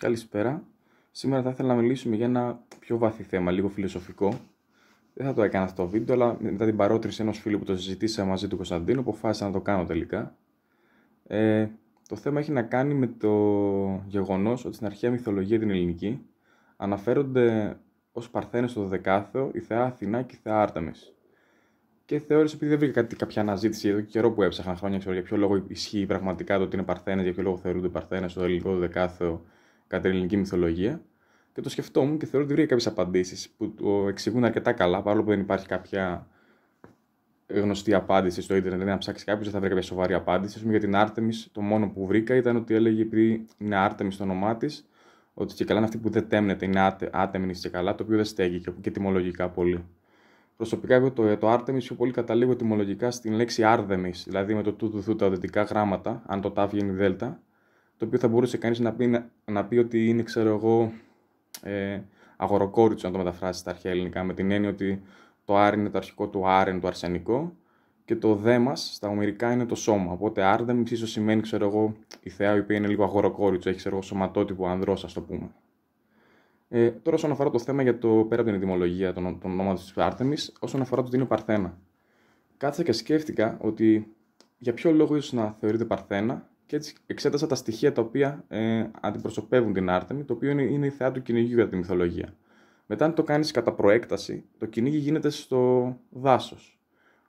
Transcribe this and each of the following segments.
Καλησπέρα. Σήμερα θα ήθελα να μιλήσουμε για ένα πιο βαθύ θέμα, λίγο φιλοσοφικό. Δεν θα το έκανα αυτό το βίντεο, αλλά μετά την παρότριση ενός φίλου που το συζητήσα μαζί του Κωνσταντίνου, αποφάσισα να το κάνω τελικά. Ε, το θέμα έχει να κάνει με το γεγονός ότι στην αρχαία μυθολογία την ελληνική αναφέρονται ως παρθένε στο 12 η θεά Αθηνά και η θεά Άρταμι. Και θεώρησα, επειδή δεν βρήκα κάτι, κάποια αναζήτηση εδώ και καιρό που έψαχνα χρόνια, ξέρω για ποιο λόγο ισχύει πραγματικά το ότι είναι παρθένες, για ποιο λόγο θεωρούνται παρθένες στο ελληνικό κατά την ελληνική μυθολογία. Και το σκεφτόμουν και θεωρώ ότι βρήκα κάποιες απαντήσεις που το εξηγούν αρκετά καλά, παρόλο που δεν υπάρχει κάποια γνωστή απάντηση στο Ιντερνετ. Δηλαδή, να ψάξεις κάποιος, δεν θα βρει κάποια σοβαρή απάντηση. Ας πούμε, για την Άρτεμι, το μόνο που βρήκα ήταν ότι έλεγε επειδή είναι Άρτεμι το όνομά της, ότι και καλά είναι αυτή που δεν τέμνεται, είναι άτεμνη και καλά, το οποίο δεν στέγει και, τιμολογικά πολύ. Προσωπικά, εγώ το, το Άρτεμις πιο πολύ καταλήγω τιμολογικά στην λέξη Άρδεμις, δηλαδή με το του του τα δυτικά γράμματα, αν το τα γίνει δέλτα, το οποίο θα μπορούσε κανείς να πει, να πει ότι είναι, ξέρω εγώ, ε, αγοροκόριτσο, να το μεταφράσει στα αρχαία ελληνικά, με την έννοια ότι το άρ είναι το αρχικό του είναι το αρσενικό, και το δε μας στα ομερικά είναι το σώμα. Οπότε άρδεμ ίσως σημαίνει, ξέρω εγώ, η θεά η οποία είναι λίγο αγοροκόριτσο, έχει ξέρω εγώ, σωματότυπο ανδρός, ας το πούμε. Ε, τώρα, όσον αφορά το θέμα για το πέρα από την ετοιμολογία των, των ονόματων της Άρτεμι, όσον αφορά το τι είναι Παρθένα. Κάτσα και σκέφτηκα ότι για ποιο λόγο ίσως να θεωρείται Παρθένα και έτσι εξέτασα τα στοιχεία τα οποία ε, αντιπροσωπεύουν την Άρτεμι, το οποίο είναι, η θεά του κυνηγιού για τη μυθολογία. Μετά, αν το κάνεις κατά προέκταση, το κυνήγι γίνεται στο δάσος.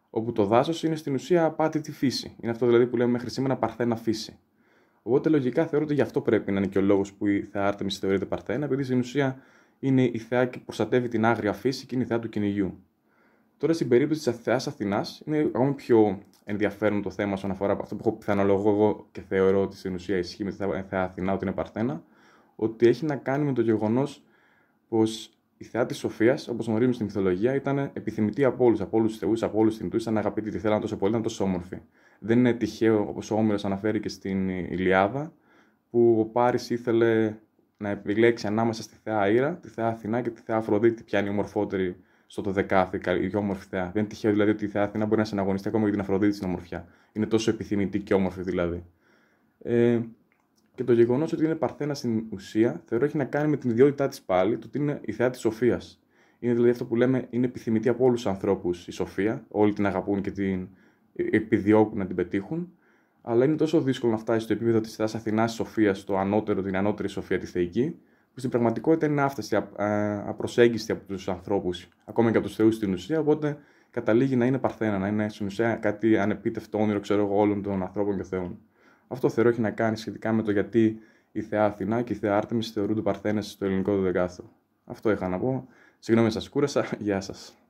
Όπου το δάσος είναι στην ουσία απάτητη φύση. Είναι αυτό δηλαδή που λέμε μέχρι σήμερα παρθένα φύση. Οπότε λογικά θεωρώ ότι γι' αυτό πρέπει να είναι και ο λόγος που η θεά Άρτεμι θεωρείται παρθένα, επειδή στην ουσία είναι η θεά που προστατεύει την άγρια φύση και είναι η θεά του κυνηγιού. Τώρα στην περίπτωση της θεάς Αθηνάς είναι ακόμη πιο ενδιαφέρον το θέμα όσον αφορά αυτό που έχω πιθανολογώ εγώ και θεωρώ ότι στην ουσία ισχύει με τη Αθηνά ότι είναι Παρθένα, ότι έχει να κάνει με το γεγονός πως η θεά της Σοφίας, όπως γνωρίζουμε στην μυθολογία, ήταν επιθυμητή από όλους, από όλους τους θεούς, από όλους τους θεού, ήταν αγαπητή, τη θέλανε τόσο πολύ, ήταν τόσο όμορφη. Δεν είναι τυχαίο, όπως ο Όμηρος αναφέρει και στην Ηλιάδα, που ο Πάρης ήθελε να επιλέξει ανάμεσα στη θεά Ήρα, τη θεά Αθηνά και τη θεά Αφροδίτη, ποια είναι η ομορφότερη στο το δεκάθηκα, η όμορφη θεά. Δεν είναι τυχαίο δηλαδή ότι η θεά Αθήνα μπορεί να συναγωνιστεί ακόμα για την Αφροδίτη στην ομορφιά. Είναι τόσο επιθυμητή και όμορφη δηλαδή. Ε, και το γεγονός ότι είναι Παρθένας στην ουσία θεωρώ έχει να κάνει με την ιδιότητά της πάλι, το ότι είναι η θεά της σοφίας. Είναι δηλαδή αυτό που λέμε είναι επιθυμητή από όλους τους ανθρώπους η σοφία. Όλοι την αγαπούν και την ε, επιδιώκουν να την πετύχουν. Αλλά είναι τόσο δύσκολο να φτάσει στο επίπεδο της θεάς Αθηνάς Σοφίας, το ανώτερο, την ανώτερη σοφία της θεϊκή, που στην πραγματικότητα είναι άφταστη, απροσέγγιστη από τους ανθρώπους, ακόμα και από τους θεούς στην ουσία. Οπότε καταλήγει να είναι παρθένα, να είναι στην ουσία κάτι ανεπίτευτο όνειρο ξέρω εγώ, όλων των ανθρώπων και θεών. Αυτό θεωρώ έχει να κάνει σχετικά με το γιατί η θεά Αθηνά και η θεά Άρτεμις θεωρούνται παρθένες στο ελληνικο του Αυτό είχα να πω. Συγγνώμη, σας κούρασα. Γεια σας.